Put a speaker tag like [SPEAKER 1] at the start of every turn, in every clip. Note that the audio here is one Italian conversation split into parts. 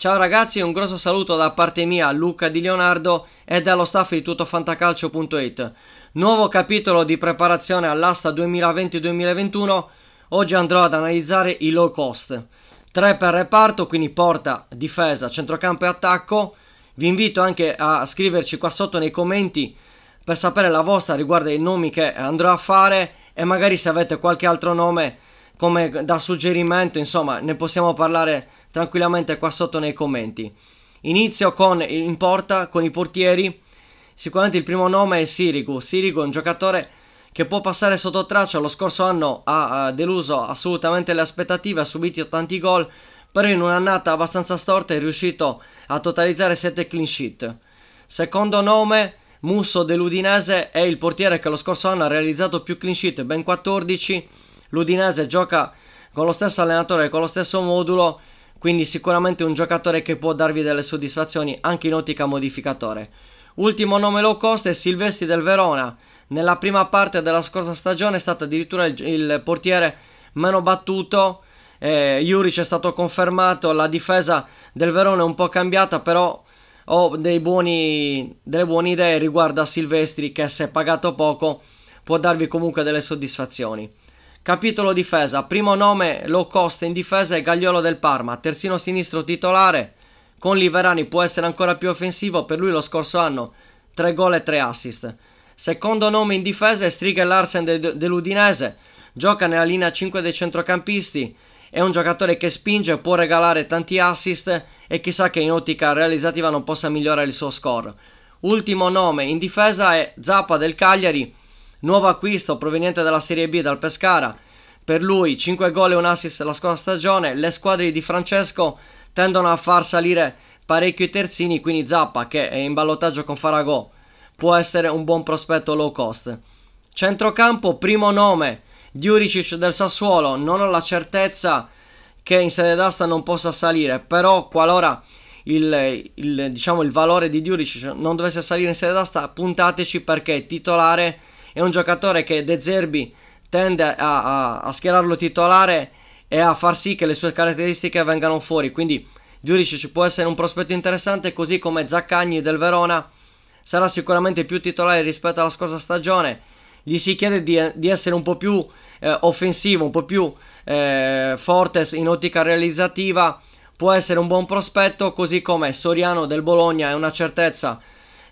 [SPEAKER 1] Ciao ragazzi, un grosso saluto da parte mia, Luca Di Leonardo e dallo staff di tuttofantacalcio.it. Nuovo capitolo di preparazione all'asta 2020-2021. Oggi andrò ad analizzare i low cost. 3 per reparto, quindi porta, difesa, centrocampo e attacco. Vi invito anche a scriverci qua sotto nei commenti per sapere la vostra riguardo ai nomi che andrò a fare e magari se avete qualche altro nome come da suggerimento, insomma, ne possiamo parlare tranquillamente qua sotto nei commenti. Inizio con in porta, con i portieri. Sicuramente il primo nome è Sirigu. Sirigu è un giocatore che può passare sotto traccia. Lo scorso anno ha deluso assolutamente le aspettative, ha subito tanti gol, però in un'annata abbastanza storta è riuscito a totalizzare 7 clean sheet. Secondo nome Musso dell'Udinese è il portiere che lo scorso anno ha realizzato più clean sheet, ben 14 l'Udinese gioca con lo stesso allenatore, con lo stesso modulo, quindi sicuramente un giocatore che può darvi delle soddisfazioni anche in ottica modificatore. Ultimo nome low cost è Silvestri del Verona. Nella prima parte della scorsa stagione è stato addirittura il, il portiere meno battuto. Eh, Juric è stato confermato, la difesa del Verona è un po' cambiata, però ho buoni, delle buone idee riguardo a Silvestri che se pagato poco può darvi comunque delle soddisfazioni. Capitolo difesa, primo nome low cost in difesa è Gagliolo del Parma, terzino sinistro titolare, con Liverani può essere ancora più offensivo, per lui lo scorso anno 3 gol e 3 assist. Secondo nome in difesa è Strigel Larsen de- dell'Udinese, gioca nella linea 5 dei centrocampisti, è un giocatore che spinge, può regalare tanti assist e chissà che in ottica realizzativa non possa migliorare il suo score. Ultimo nome in difesa è Zappa del Cagliari, nuovo acquisto proveniente dalla Serie B dal Pescara. Per lui 5 gol e un assist la scorsa stagione, le squadre di Francesco tendono a far salire parecchio i terzini, quindi Zappa che è in ballottaggio con Faragò può essere un buon prospetto low cost. Centrocampo, primo nome, Diuricic del Sassuolo, non ho la certezza che in Serie d'asta non possa salire, però qualora il, il, diciamo, il valore di Diuricic non dovesse salire in Serie d'asta, puntateci perché titolare è un giocatore che De Zerbi tende a, a, a schierarlo titolare e a far sì che le sue caratteristiche vengano fuori. Quindi Diuric ci può essere un prospetto interessante, così come Zaccagni del Verona sarà sicuramente più titolare rispetto alla scorsa stagione. Gli si chiede di, di essere un po' più eh, offensivo, un po' più eh, forte in ottica realizzativa. Può essere un buon prospetto, così come Soriano del Bologna è una certezza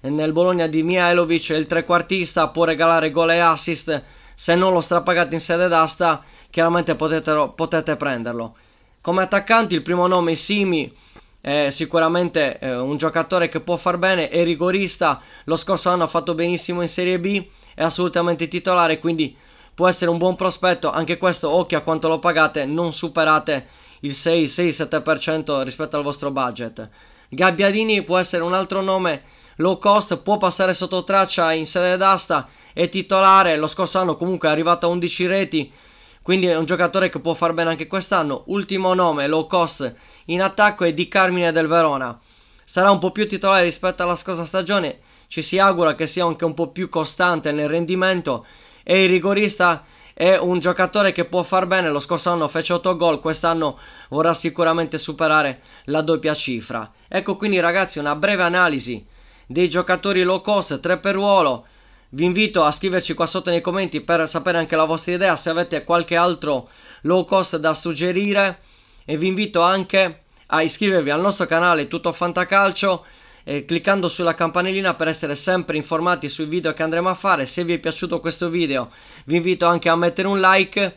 [SPEAKER 1] nel Bologna di Mihailovic, il trequartista può regalare gol e assist, se non lo strapagate in sede d'asta chiaramente potete, potete prenderlo. Come attaccanti il primo nome è Simi, è sicuramente eh, un giocatore che può far bene, è rigorista, lo scorso anno ha fatto benissimo in Serie B, è assolutamente titolare, quindi può essere un buon prospetto, anche questo occhio a quanto lo pagate, non superate il 6-7% rispetto al vostro budget. Gabbiadini può essere un altro nome low cost, può passare sotto traccia in sede d'asta, è titolare, lo scorso anno comunque è arrivato a 11 reti, quindi è un giocatore che può far bene anche quest'anno. Ultimo nome, low cost, in attacco è Di Carmine del Verona. Sarà un po' più titolare rispetto alla scorsa stagione, ci si augura che sia anche un po' più costante nel rendimento e il rigorista è un giocatore che può far bene, lo scorso anno fece 8 gol, quest'anno vorrà sicuramente superare la doppia cifra. Ecco quindi ragazzi una breve analisi dei giocatori low cost, 3 per ruolo. Vi invito a scriverci qua sotto nei commenti per sapere anche la vostra idea, se avete qualche altro low cost da suggerire e vi invito anche a iscrivervi al nostro canale Tutto Fantacalcio eh, cliccando sulla campanellina per essere sempre informati sui video che andremo a fare. Se vi è piaciuto questo video vi invito anche a mettere un like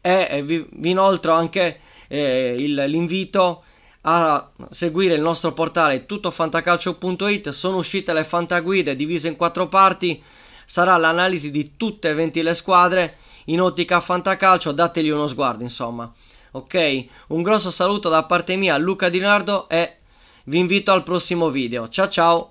[SPEAKER 1] e eh, vi, vi inoltro anche eh, l'invito a seguire il nostro portale tuttoFantacalcio.it sono uscite le fantaguide divise in quattro parti sarà l'analisi di tutte e 20 le squadre in ottica fantacalcio dategli uno sguardo insomma ok un grosso saluto da parte mia Luca Di Nardo e vi invito al prossimo video ciao ciao